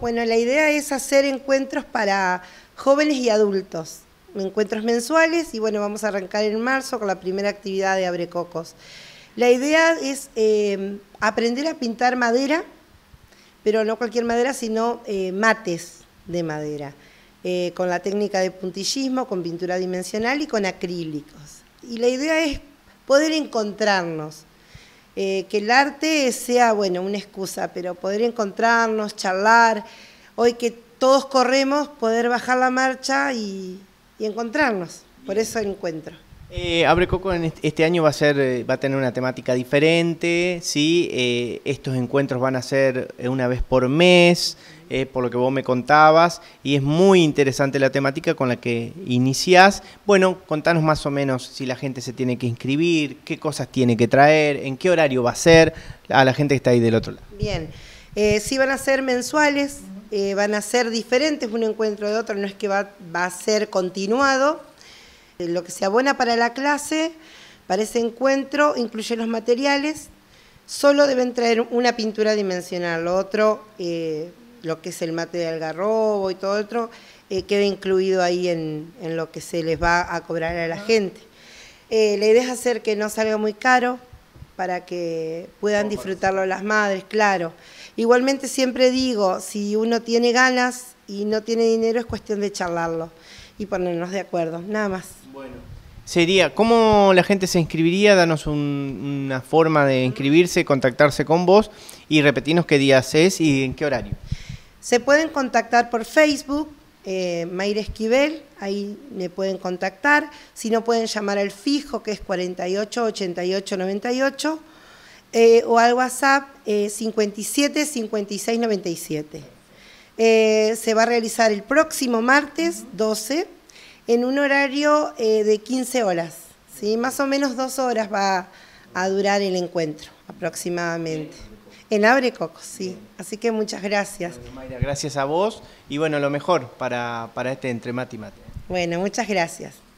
Bueno, la idea es hacer encuentros para jóvenes y adultos, encuentros mensuales y bueno, vamos a arrancar en marzo con la primera actividad de Abre Cocos. La idea es eh, aprender a pintar madera, pero no cualquier madera, sino eh, mates de madera, eh, con la técnica de puntillismo, con pintura dimensional y con acrílicos. Y la idea es poder encontrarnos, eh, que el arte sea, bueno, una excusa, pero poder encontrarnos, charlar, hoy que todos corremos, poder bajar la marcha y, y encontrarnos. Por eso el encuentro. Eh, Abre Coco este año va a ser, eh, va a tener una temática diferente, sí. Eh, estos encuentros van a ser eh, una vez por mes, por lo que vos me contabas, y es muy interesante la temática con la que iniciás. Bueno, contanos más o menos si la gente se tiene que inscribir, qué cosas tiene que traer, en qué horario va a ser, a la gente que está ahí del otro lado. Bien, sí van a ser mensuales, van a ser diferentes un encuentro de otro, no es que va a ser continuado eh, lo que se abona para la clase, para ese encuentro, incluye los materiales, solo deben traer una pintura dimensional, lo otro, eh, lo que es el mate de algarrobo y todo otro, eh, queda incluido ahí en, lo que se les va a cobrar a la ah. gente. Le eh, la idea es hacer que no salga muy caro para que puedan disfrutarlo las madres, claro. Igualmente siempre digo, si uno tiene ganas, y no tiene dinero, es cuestión de charlarlo y ponernos de acuerdo, nada más. Bueno. Sería, ¿cómo la gente se inscribiría? Danos una forma de inscribirse, contactarse con vos y repetirnos qué días es y en qué horario. Se pueden contactar por Facebook, eh, Mayra Esquivel, ahí me pueden contactar. Si no, pueden llamar al fijo, que es 48 88 98, o al WhatsApp 57 56 97. Eh, se va a realizar el próximo martes 12 en un horario eh, de 15 horas. ¿sí? Más o menos dos horas va a durar el encuentro aproximadamente. En Abrecocos, sí. Así que muchas gracias. gracias a vos y bueno, lo mejor para, para este entre mate y mate. Bueno, muchas gracias.